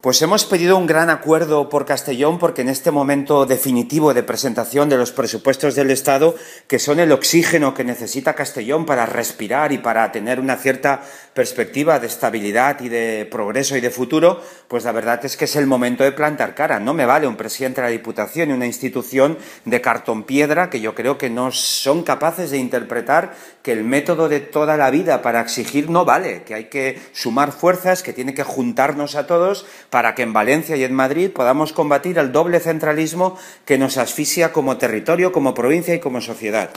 Pues hemos pedido un gran acuerdo por Castellón porque en este momento definitivo de presentación de los presupuestos del Estado, que son el oxígeno que necesita Castellón para respirar y para tener una cierta perspectiva de estabilidad y de progreso y de futuro, pues la verdad es que es el momento de plantar cara. No me vale un presidente de la Diputación y una institución de cartón piedra que yo creo que no son capaces de interpretar que el método de toda la vida para exigir no vale, que hay que sumar fuerzas, que tiene que juntarnos a todos para que en Valencia y en Madrid podamos combatir el doble centralismo que nos asfixia como territorio, como provincia y como sociedad.